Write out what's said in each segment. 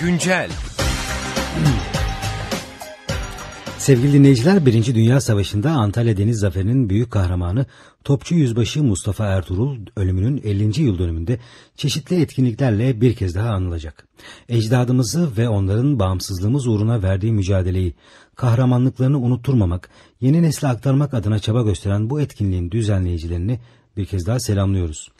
Güncel Sevgili dinleyiciler, Birinci Dünya Savaşı'nda Antalya Deniz Zaferi'nin büyük kahramanı Topçu Yüzbaşı Mustafa Ertuğrul ölümünün 50. yıl dönümünde çeşitli etkinliklerle bir kez daha anılacak. Ecdadımızı ve onların bağımsızlığımız uğruna verdiği mücadeleyi, kahramanlıklarını unutturmamak, yeni nesle aktarmak adına çaba gösteren bu etkinliğin düzenleyicilerini bir kez daha selamlıyoruz.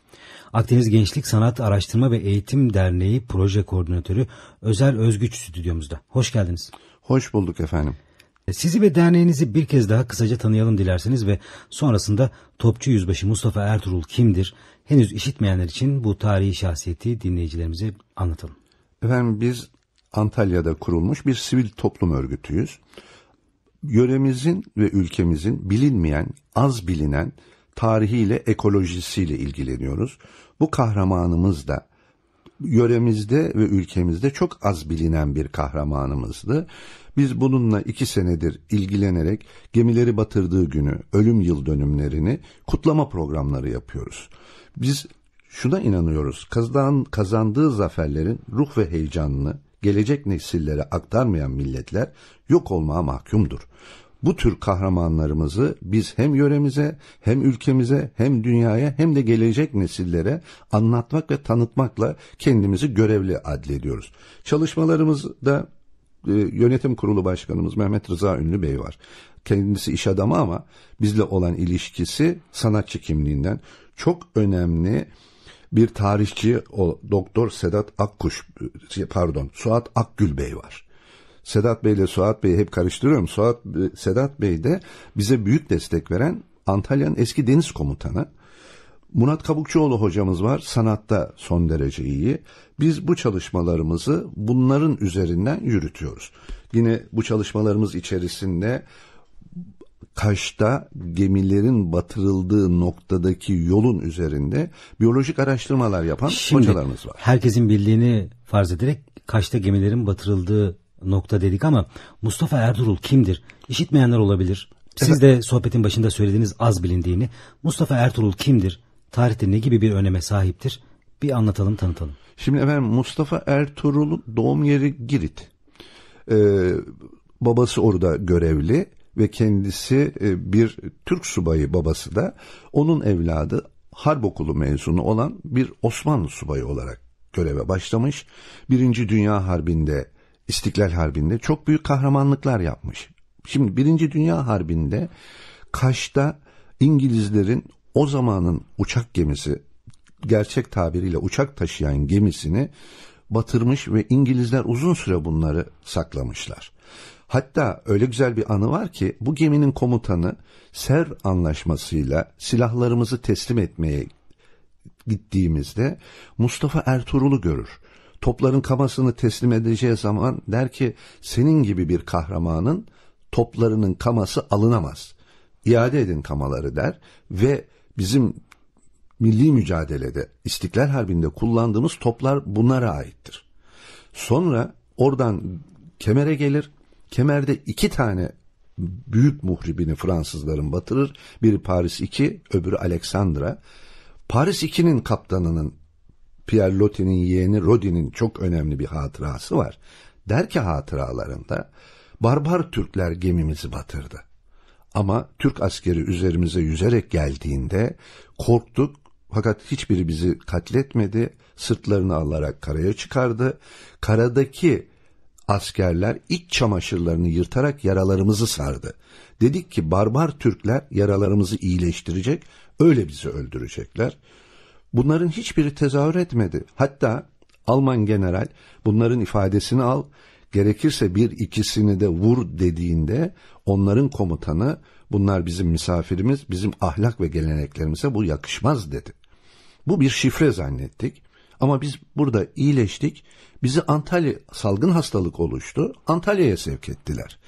Akdeniz Gençlik Sanat Araştırma ve Eğitim Derneği Proje Koordinatörü Özel Özgüç stüdyomuzda. Hoş geldiniz. Hoş bulduk efendim. E, sizi ve derneğinizi bir kez daha kısaca tanıyalım dilerseniz ve sonrasında Topçu Yüzbaşı Mustafa Ertuğrul kimdir? Henüz işitmeyenler için bu tarihi şahsiyeti dinleyicilerimize anlatalım. Efendim biz Antalya'da kurulmuş bir sivil toplum örgütüyüz. Yöremizin ve ülkemizin bilinmeyen, az bilinen tarihiyle, ekolojisiyle ilgileniyoruz. Bu kahramanımız da yöremizde ve ülkemizde çok az bilinen bir kahramanımızdı. Biz bununla iki senedir ilgilenerek gemileri batırdığı günü, ölüm yıl dönümlerini kutlama programları yapıyoruz. Biz şuna inanıyoruz, kazan, kazandığı zaferlerin ruh ve heyecanını gelecek nesillere aktarmayan milletler yok olmaya mahkumdur bu tür kahramanlarımızı biz hem yöremize hem ülkemize hem dünyaya hem de gelecek nesillere anlatmak ve tanıtmakla kendimizi görevli adlediyoruz. Çalışmalarımızda e, yönetim kurulu başkanımız Mehmet Rıza Ünlü Bey var. Kendisi iş adamı ama bizle olan ilişkisi sanatçı kimliğinden çok önemli bir tarihçi o doktor Sedat Akkuş e, şey, pardon Suat Akgül Bey var. Sedat Bey ile Suat Bey'i hep karıştırıyorum. Suat Sedat Bey de bize büyük destek veren Antalya'nın eski deniz komutanı. Murat Kabukçuoğlu hocamız var. Sanatta son derece iyi. Biz bu çalışmalarımızı bunların üzerinden yürütüyoruz. Yine bu çalışmalarımız içerisinde Kaş'ta gemilerin batırıldığı noktadaki yolun üzerinde biyolojik araştırmalar yapan Şimdi, hocalarımız var. Herkesin bildiğini farz ederek Kaş'ta gemilerin batırıldığı nokta dedik ama Mustafa Ertuğrul kimdir? İşitmeyenler olabilir. Siz de sohbetin başında söylediğiniz az bilindiğini. Mustafa Ertuğrul kimdir? Tarihte ne gibi bir öneme sahiptir? Bir anlatalım, tanıtalım. Şimdi efendim Mustafa Ertuğrul'un doğum yeri Girit. Ee, babası orada görevli ve kendisi e, bir Türk subayı babası da onun evladı harp okulu mezunu olan bir Osmanlı subayı olarak göreve başlamış. Birinci Dünya Harbi'nde İstiklal Harbi'nde çok büyük kahramanlıklar yapmış. Şimdi Birinci Dünya Harbi'nde Kaş'ta İngilizlerin o zamanın uçak gemisi gerçek tabiriyle uçak taşıyan gemisini batırmış ve İngilizler uzun süre bunları saklamışlar. Hatta öyle güzel bir anı var ki bu geminin komutanı Ser anlaşmasıyla silahlarımızı teslim etmeye gittiğimizde Mustafa Ertuğrul'u görür topların kamasını teslim edeceği zaman der ki senin gibi bir kahramanın toplarının kaması alınamaz. İade edin kamaları der ve bizim milli mücadelede İstiklal Harbi'nde kullandığımız toplar bunlara aittir. Sonra oradan kemere gelir. Kemerde iki tane büyük muhribini Fransızların batırır. Biri Paris 2, öbürü Alexandra. Paris 2'nin kaptanının Pierre Loti'nin yeğeni Rodin'in çok önemli bir hatırası var. Der ki hatıralarında barbar Türkler gemimizi batırdı. Ama Türk askeri üzerimize yüzerek geldiğinde korktuk fakat hiçbiri bizi katletmedi. Sırtlarını alarak karaya çıkardı. Karadaki askerler iç çamaşırlarını yırtarak yaralarımızı sardı. Dedik ki barbar Türkler yaralarımızı iyileştirecek, öyle bizi öldürecekler. Bunların hiçbiri tezahür etmedi. Hatta Alman general bunların ifadesini al, gerekirse bir ikisini de vur dediğinde onların komutanı bunlar bizim misafirimiz, bizim ahlak ve geleneklerimize bu yakışmaz dedi. Bu bir şifre zannettik ama biz burada iyileştik. Bizi Antalya salgın hastalık oluştu. Antalya'ya sevk ettiler.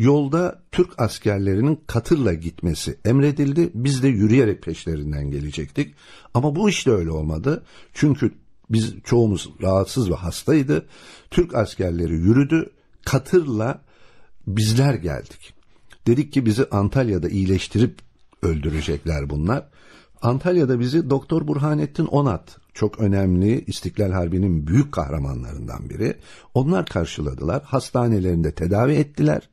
Yolda Türk askerlerinin katırla gitmesi emredildi. Biz de yürüyerek peşlerinden gelecektik. Ama bu iş de öyle olmadı. Çünkü biz çoğumuz rahatsız ve hastaydı. Türk askerleri yürüdü. Katırla bizler geldik. Dedik ki bizi Antalya'da iyileştirip öldürecekler bunlar. Antalya'da bizi Doktor Burhanettin Onat çok önemli İstiklal Harbi'nin büyük kahramanlarından biri. Onlar karşıladılar, hastanelerinde tedavi ettiler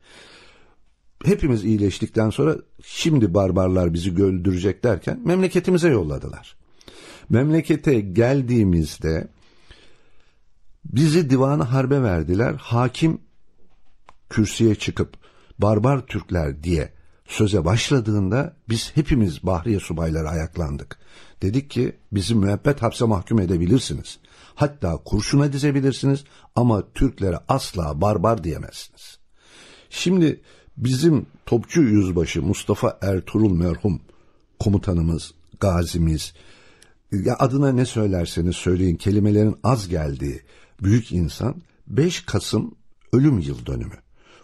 hepimiz iyileştikten sonra şimdi barbarlar bizi göldürecek derken memleketimize yolladılar. Memlekete geldiğimizde bizi divanı harbe verdiler. Hakim kürsüye çıkıp barbar Türkler diye söze başladığında biz hepimiz Bahriye subayları ayaklandık. Dedik ki bizi müebbet hapse mahkum edebilirsiniz. Hatta kurşuna dizebilirsiniz ama Türklere asla barbar diyemezsiniz. Şimdi Bizim topçu yüzbaşı Mustafa Ertuğrul merhum komutanımız, gazimiz, ya adına ne söylerseniz söyleyin kelimelerin az geldiği büyük insan 5 Kasım ölüm yıl dönümü.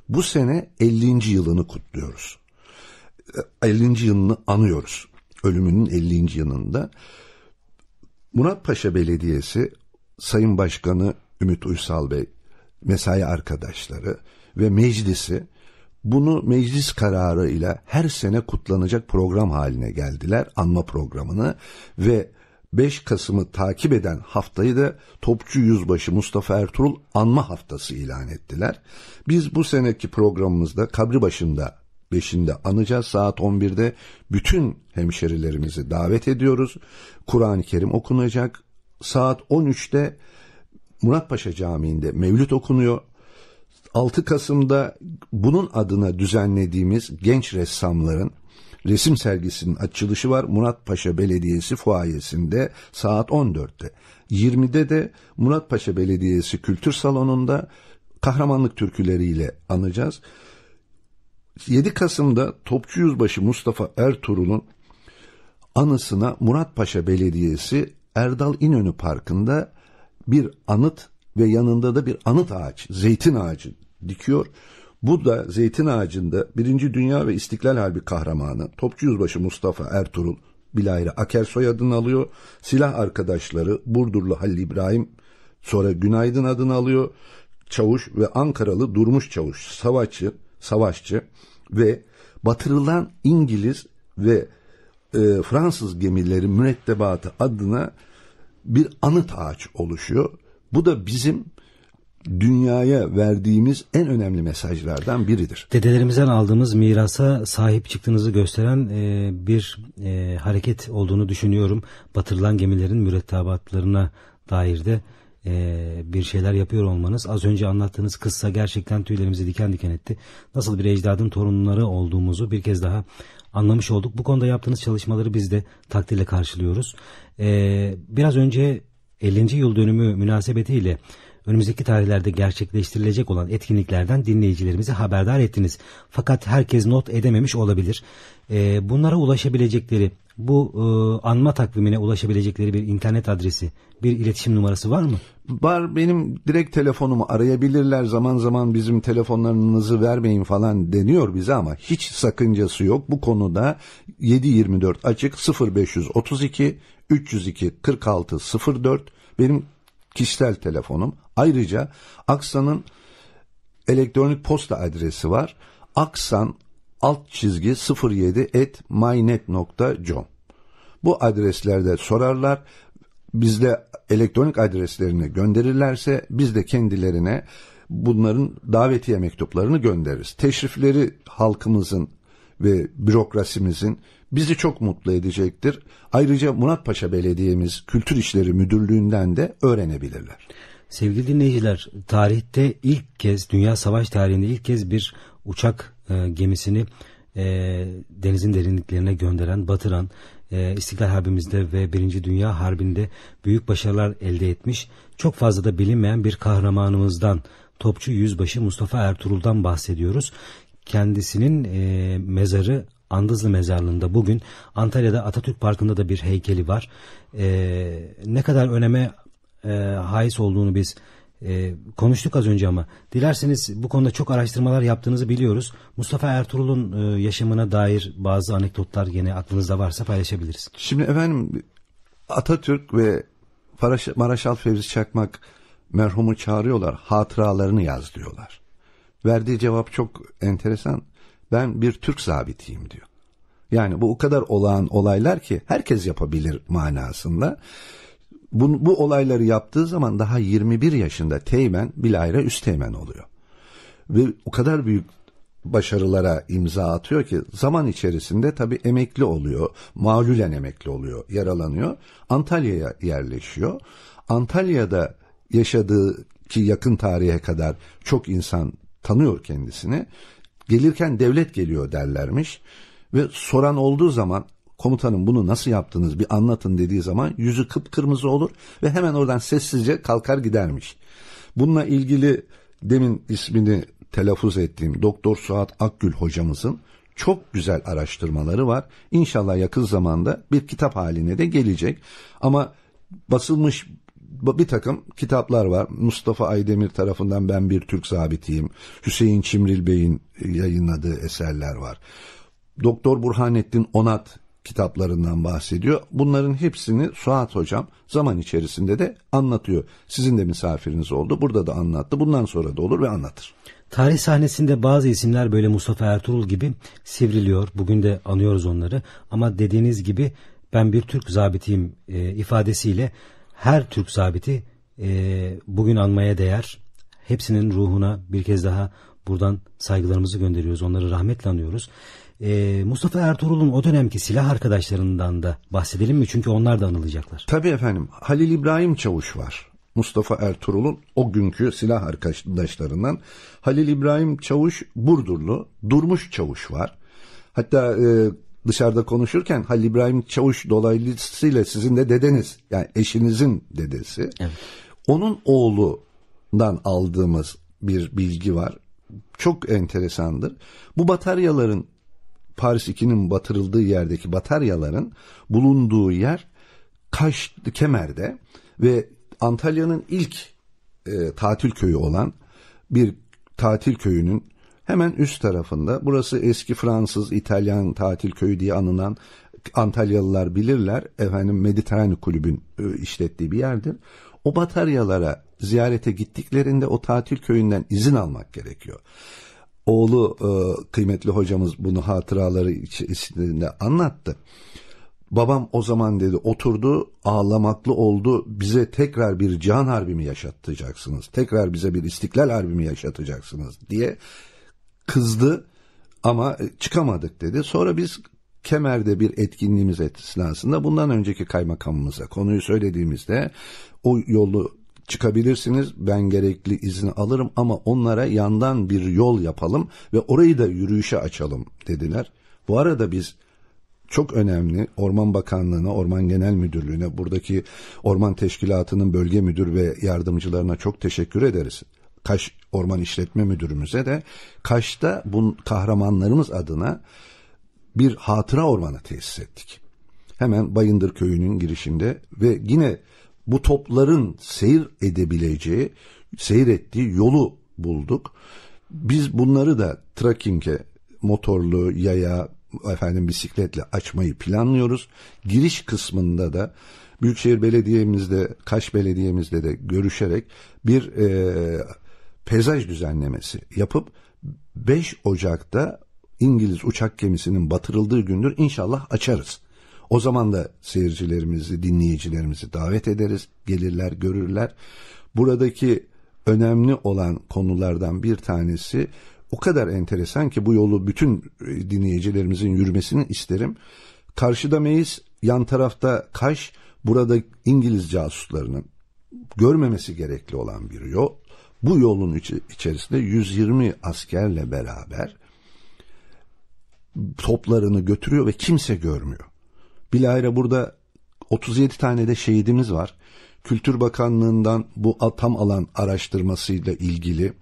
Bu sene 50. yılını kutluyoruz. 50. E, yılını anıyoruz. Ölümünün 50. yılında Paşa Belediyesi Sayın Başkanı Ümit Uysal Bey, mesai arkadaşları ve meclisi bunu meclis kararı ile her sene kutlanacak program haline geldiler, anma programını ve 5 Kasım'ı takip eden haftayı da Topçu Yüzbaşı Mustafa Ertuğrul Anma Haftası ilan ettiler. Biz bu seneki programımızda kabri başında 5'inde anacağız. Saat 11'de bütün hemşerilerimizi davet ediyoruz. Kur'an-ı Kerim okunacak. Saat 13'te Muratpaşa Camii'nde mevlüt okunuyor. 6 Kasım'da bunun adına düzenlediğimiz genç ressamların resim sergisinin açılışı var Murat Paşa Belediyesi fuayesinde saat 14'te. 20'de de Murat Paşa Belediyesi Kültür Salonu'nda kahramanlık türküleriyle anacağız. 7 Kasım'da Topçu Yüzbaşı Mustafa Ertuğrul'un anısına Murat Paşa Belediyesi Erdal İnönü Parkı'nda bir anıt ve yanında da bir anıt ağaç, zeytin ağacı dikiyor. Bu da zeytin ağacında Birinci Dünya ve İstiklal Harbi kahramanı Topçu Yüzbaşı Mustafa Ertuğrul bilahare Aker soyadını alıyor. Silah arkadaşları Burdurlu Halil İbrahim sonra Günaydın adını alıyor. Çavuş ve Ankaralı Durmuş Çavuş savaşçı, savaşçı ve batırılan İngiliz ve e, Fransız gemileri mürettebatı adına bir anıt ağaç oluşuyor. Bu da bizim dünyaya verdiğimiz en önemli mesajlardan biridir. Dedelerimizden aldığımız mirasa sahip çıktığınızı gösteren e, bir e, hareket olduğunu düşünüyorum. Batırılan gemilerin mürettebatlarına dair de e, bir şeyler yapıyor olmanız. Az önce anlattığınız kıssa gerçekten tüylerimizi diken diken etti. Nasıl bir ecdadın torunları olduğumuzu bir kez daha anlamış olduk. Bu konuda yaptığınız çalışmaları biz de takdirle karşılıyoruz. E, biraz önce 50. yıl dönümü münasebetiyle Önümüzdeki tarihlerde gerçekleştirilecek olan etkinliklerden dinleyicilerimizi haberdar ettiniz. Fakat herkes not edememiş olabilir. Ee, bunlara ulaşabilecekleri, bu e, anma takvimine ulaşabilecekleri bir internet adresi, bir iletişim numarası var mı? Var benim direkt telefonumu arayabilirler zaman zaman bizim telefonlarınızı vermeyin falan deniyor bize ama hiç sakıncası yok. Bu konuda 724 açık 0532 302 46 04 benim kişisel telefonum. Ayrıca Aksa'nın elektronik posta adresi var. Aksan alt çizgi 07 et mynet.com Bu adreslerde sorarlar. Bizde elektronik adreslerini gönderirlerse biz de kendilerine bunların davetiye mektuplarını göndeririz. Teşrifleri halkımızın ve bürokrasimizin bizi çok mutlu edecektir. Ayrıca Muratpaşa Belediye'miz Kültür İşleri Müdürlüğü'nden de öğrenebilirler. Sevgili dinleyiciler, tarihte ilk kez, Dünya Savaş tarihinde ilk kez bir uçak e, gemisini e, denizin derinliklerine gönderen, batıran, e, İstiklal Harbimizde ve Birinci Dünya Harbi'nde büyük başarılar elde etmiş, çok fazla da bilinmeyen bir kahramanımızdan, Topçu Yüzbaşı Mustafa Ertuğrul'dan bahsediyoruz. Kendisinin e, mezarı Andızlı Mezarlığı'nda bugün Antalya'da Atatürk Parkı'nda da bir heykeli var. E, ne kadar öneme e, haiz olduğunu biz e, konuştuk az önce ama dilerseniz bu konuda çok araştırmalar yaptığınızı biliyoruz. Mustafa Ertuğrul'un e, yaşamına dair bazı anekdotlar yine aklınızda varsa paylaşabiliriz. Şimdi efendim Atatürk ve Maraşal Fevzi Çakmak merhumu çağırıyorlar, hatıralarını yaz diyorlar. Verdiği cevap çok enteresan ben bir Türk zabitiyim diyor. Yani bu o kadar olağan olaylar ki herkes yapabilir manasında. Bu, bu olayları yaptığı zaman daha 21 yaşında Teğmen üst Üsteğmen oluyor. Ve o kadar büyük başarılara imza atıyor ki zaman içerisinde tabii emekli oluyor. Mağlulen emekli oluyor, yaralanıyor. Antalya'ya yerleşiyor. Antalya'da yaşadığı ki yakın tarihe kadar çok insan tanıyor kendisini. Gelirken devlet geliyor derlermiş. Ve soran olduğu zaman komutanım bunu nasıl yaptınız bir anlatın dediği zaman yüzü kıpkırmızı olur ve hemen oradan sessizce kalkar gidermiş. Bununla ilgili demin ismini telaffuz ettiğim Doktor Suat Akgül hocamızın çok güzel araştırmaları var. İnşallah yakın zamanda bir kitap haline de gelecek. Ama basılmış bir takım kitaplar var. Mustafa Aydemir tarafından Ben Bir Türk zabitiyim Hüseyin Çimril Bey'in e, yayınladığı eserler var. Doktor Burhanettin Onat kitaplarından bahsediyor. Bunların hepsini Suat Hocam zaman içerisinde de anlatıyor. Sizin de misafiriniz oldu. Burada da anlattı. Bundan sonra da olur ve anlatır. Tarih sahnesinde bazı isimler böyle Mustafa Ertuğrul gibi sivriliyor. Bugün de anıyoruz onları. Ama dediğiniz gibi ben bir Türk zabitiyim e, ifadesiyle her Türk sabiti e, bugün anmaya değer. Hepsinin ruhuna bir kez daha buradan saygılarımızı gönderiyoruz. Onları rahmetle anıyoruz. E, Mustafa Ertuğrul'un o dönemki silah arkadaşlarından da bahsedelim mi? Çünkü onlar da anılacaklar. Tabii efendim. Halil İbrahim Çavuş var. Mustafa Ertuğrul'un o günkü silah arkadaşlarından Halil İbrahim Çavuş Burdurlu, Durmuş Çavuş var. Hatta e, dışarıda konuşurken Halil İbrahim Çavuş dolayısıyla sizin de dedeniz yani eşinizin dedesi. Evet. Onun oğlundan aldığımız bir bilgi var. Çok enteresandır. Bu bataryaların Paris 2'nin batırıldığı yerdeki bataryaların bulunduğu yer Kaş Kemer'de ve Antalya'nın ilk e, tatil köyü olan bir tatil köyünün Hemen üst tarafında burası eski Fransız İtalyan tatil köyü diye anılan Antalyalılar bilirler efendim Mediterane Kulübün e, işlettiği bir yerdir. O bataryalara ziyarete gittiklerinde o tatil köyünden izin almak gerekiyor. Oğlu e, kıymetli hocamız bunu hatıraları içinde anlattı. Babam o zaman dedi oturdu ağlamaklı oldu bize tekrar bir can harbi mi yaşatacaksınız tekrar bize bir istiklal harbi mi yaşatacaksınız diye kızdı ama e, çıkamadık dedi. Sonra biz Kemer'de bir etkinliğimiz esnasında bundan önceki kaymakamımıza konuyu söylediğimizde o yolu çıkabilirsiniz ben gerekli izni alırım ama onlara yandan bir yol yapalım ve orayı da yürüyüşe açalım dediler. Bu arada biz çok önemli Orman Bakanlığı'na, Orman Genel Müdürlüğü'ne, buradaki Orman Teşkilatı'nın bölge müdür ve yardımcılarına çok teşekkür ederiz. Kaş Orman İşletme Müdürümüze de Kaş'ta bu kahramanlarımız adına bir hatıra ormanı tesis ettik. Hemen Bayındır Köyü'nün girişinde ve yine bu topların seyir edebileceği, seyrettiği yolu bulduk. Biz bunları da trekkinge, motorlu, yaya, efendim bisikletle açmayı planlıyoruz. Giriş kısmında da Büyükşehir Belediye'mizde, Kaş Belediye'mizde de görüşerek bir e, pezaj düzenlemesi yapıp 5 Ocak'ta İngiliz uçak gemisinin batırıldığı gündür inşallah açarız. O zaman da seyircilerimizi, dinleyicilerimizi davet ederiz. Gelirler, görürler. Buradaki önemli olan konulardan bir tanesi o kadar enteresan ki bu yolu bütün dinleyicilerimizin yürümesini isterim. Karşıda Meis, yan tarafta Kaş, burada İngiliz casuslarının görmemesi gerekli olan bir yol. Bu yolun içerisinde 120 askerle beraber toplarını götürüyor ve kimse görmüyor. Bilahare burada 37 tane de şehidimiz var. Kültür Bakanlığı'ndan bu tam alan araştırmasıyla ilgili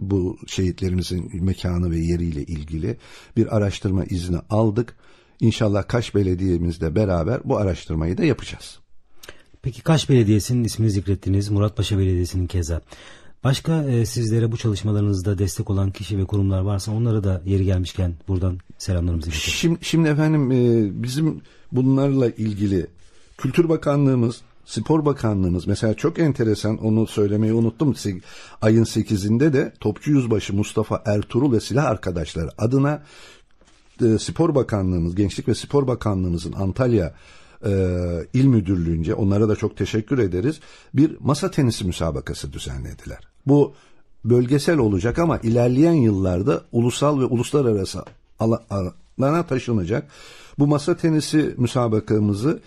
bu şehitlerimizin mekanı ve yeriyle ilgili bir araştırma izni aldık. İnşallah Kaş Belediye'mizle beraber bu araştırmayı da yapacağız. Peki Kaş Belediyesi'nin ismini zikrettiniz. Muratpaşa Belediyesi'nin keza. Başka e, sizlere bu çalışmalarınızda destek olan kişi ve kurumlar varsa onlara da yeri gelmişken buradan selamlarımızı getirelim. Şimdi, şimdi efendim e, bizim bunlarla ilgili Kültür Bakanlığımız, Spor Bakanlığımız mesela çok enteresan onu söylemeyi unuttum. Ayın 8'inde de Topçu Yüzbaşı Mustafa Ertuğrul ve silah arkadaşları adına e, Spor Bakanlığımız, Gençlik ve Spor Bakanlığımızın Antalya e, il müdürlüğünce onlara da çok teşekkür ederiz. Bir masa tenisi müsabakası düzenlediler. Bu bölgesel olacak ama ilerleyen yıllarda ulusal ve uluslararası alana taşınacak. Bu masa tenisi müsabakamızı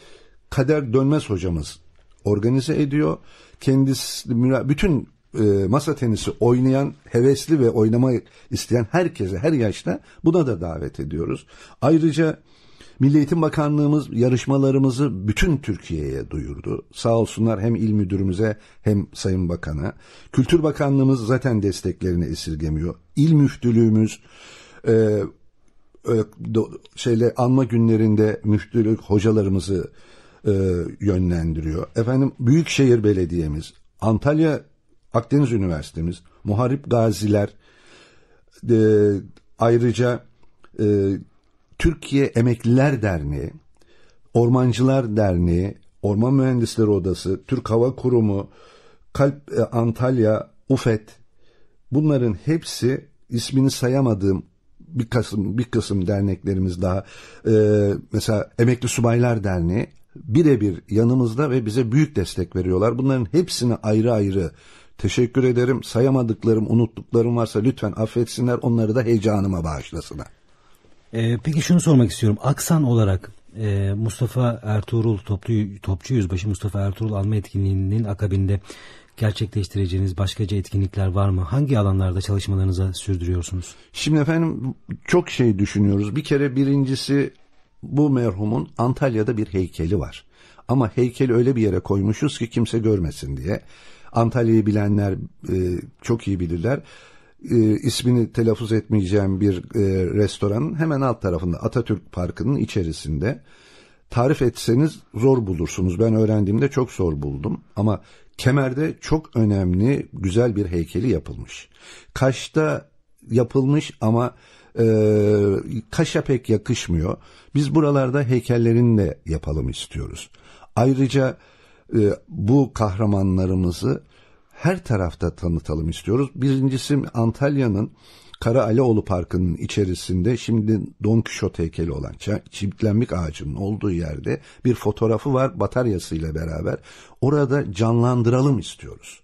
Kader Dönmez hocamız organize ediyor. Kendisi bütün e, masa tenisi oynayan, hevesli ve oynamayı isteyen herkese her yaşta buna da davet ediyoruz. Ayrıca Milli Eğitim Bakanlığımız yarışmalarımızı bütün Türkiye'ye duyurdu. Sağ olsunlar hem il müdürümüze hem Sayın Bakan'a. Kültür Bakanlığımız zaten desteklerini esirgemiyor. İl müftülüğümüz e, e şeyle anma günlerinde müftülük hocalarımızı e, yönlendiriyor. Efendim Büyükşehir Belediyemiz, Antalya Akdeniz Üniversitemiz, Muharip Gaziler e, ayrıca e, Türkiye Emekliler Derneği, Ormancılar Derneği, Orman Mühendisleri Odası, Türk Hava Kurumu, Kalp e, Antalya, UFET bunların hepsi ismini sayamadığım bir kısım bir kısım derneklerimiz daha e, mesela Emekli Subaylar Derneği birebir yanımızda ve bize büyük destek veriyorlar. Bunların hepsine ayrı ayrı teşekkür ederim. Sayamadıklarım, unuttuklarım varsa lütfen affetsinler. Onları da heyecanıma bağışlasınlar. E, peki şunu sormak istiyorum. Aksan olarak e, Mustafa Ertuğrul toplu, topçu yüzbaşı Mustafa Ertuğrul alma etkinliğinin akabinde gerçekleştireceğiniz başkaca etkinlikler var mı? Hangi alanlarda çalışmalarınıza sürdürüyorsunuz? Şimdi efendim çok şey düşünüyoruz. Bir kere birincisi bu merhumun Antalya'da bir heykeli var. Ama heykeli öyle bir yere koymuşuz ki kimse görmesin diye. Antalya'yı bilenler e, çok iyi bilirler e, ismini telaffuz etmeyeceğim bir e, restoranın hemen alt tarafında Atatürk Parkı'nın içerisinde tarif etseniz zor bulursunuz. Ben öğrendiğimde çok zor buldum ama Kemer'de çok önemli güzel bir heykeli yapılmış. Kaş'ta yapılmış ama e, Kaş'a pek yakışmıyor. Biz buralarda heykellerini de yapalım istiyoruz. Ayrıca e, bu kahramanlarımızı her tarafta tanıtalım istiyoruz. Birincisi Antalya'nın Kara Aleoğlu Parkı'nın içerisinde şimdi Don Kişot heykeli olan çiftlenmek ağacının olduğu yerde bir fotoğrafı var bataryasıyla beraber. Orada canlandıralım istiyoruz.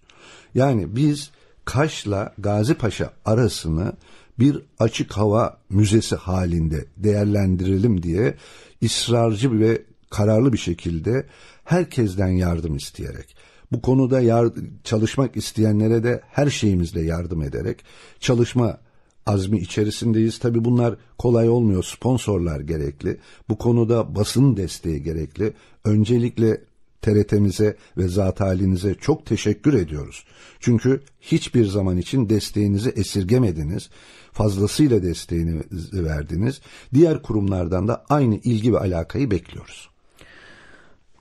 Yani biz Kaş'la Gazi Paşa arasını bir açık hava müzesi halinde değerlendirelim diye ısrarcı ve kararlı bir şekilde herkesten yardım isteyerek bu konuda yar, çalışmak isteyenlere de her şeyimizle yardım ederek çalışma azmi içerisindeyiz. Tabi bunlar kolay olmuyor. Sponsorlar gerekli. Bu konuda basın desteği gerekli. Öncelikle TRT'mize ve zat halinize çok teşekkür ediyoruz. Çünkü hiçbir zaman için desteğinizi esirgemediniz. Fazlasıyla desteğini verdiniz. Diğer kurumlardan da aynı ilgi ve alakayı bekliyoruz.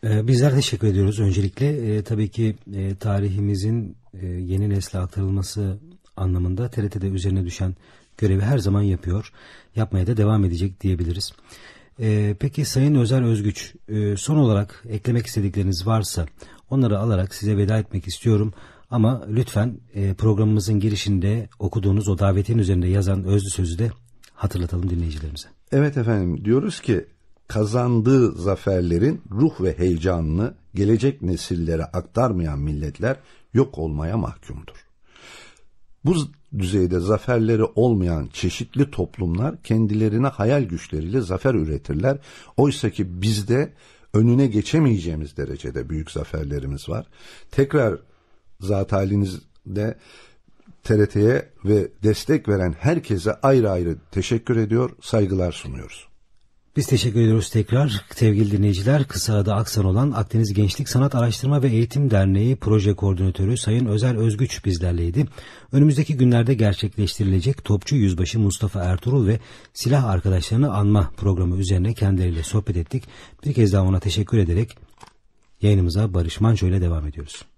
Ee, bizler teşekkür ediyoruz öncelikle. E, tabii ki e, tarihimizin e, yeni nesle aktarılması anlamında TRT'de üzerine düşen görevi her zaman yapıyor. Yapmaya da devam edecek diyebiliriz. E, peki Sayın Özel Özgüç, e, son olarak eklemek istedikleriniz varsa onları alarak size veda etmek istiyorum. Ama lütfen e, programımızın girişinde okuduğunuz o davetin üzerinde yazan özlü sözü de hatırlatalım dinleyicilerimize. Evet efendim diyoruz ki kazandığı zaferlerin ruh ve heyecanını gelecek nesillere aktarmayan milletler yok olmaya mahkumdur. Bu düzeyde zaferleri olmayan çeşitli toplumlar kendilerine hayal güçleriyle zafer üretirler. Oysa ki bizde önüne geçemeyeceğimiz derecede büyük zaferlerimiz var. Tekrar zat halinizde TRT'ye ve destek veren herkese ayrı ayrı teşekkür ediyor, saygılar sunuyoruz. Biz teşekkür ediyoruz tekrar. Sevgili dinleyiciler, kısa adı aksan olan Akdeniz Gençlik Sanat Araştırma ve Eğitim Derneği Proje Koordinatörü Sayın Özel Özgüç bizlerleydi. Önümüzdeki günlerde gerçekleştirilecek Topçu Yüzbaşı Mustafa Ertuğrul ve silah arkadaşlarını anma programı üzerine kendileriyle sohbet ettik. Bir kez daha ona teşekkür ederek yayınımıza Barış Manço ile devam ediyoruz.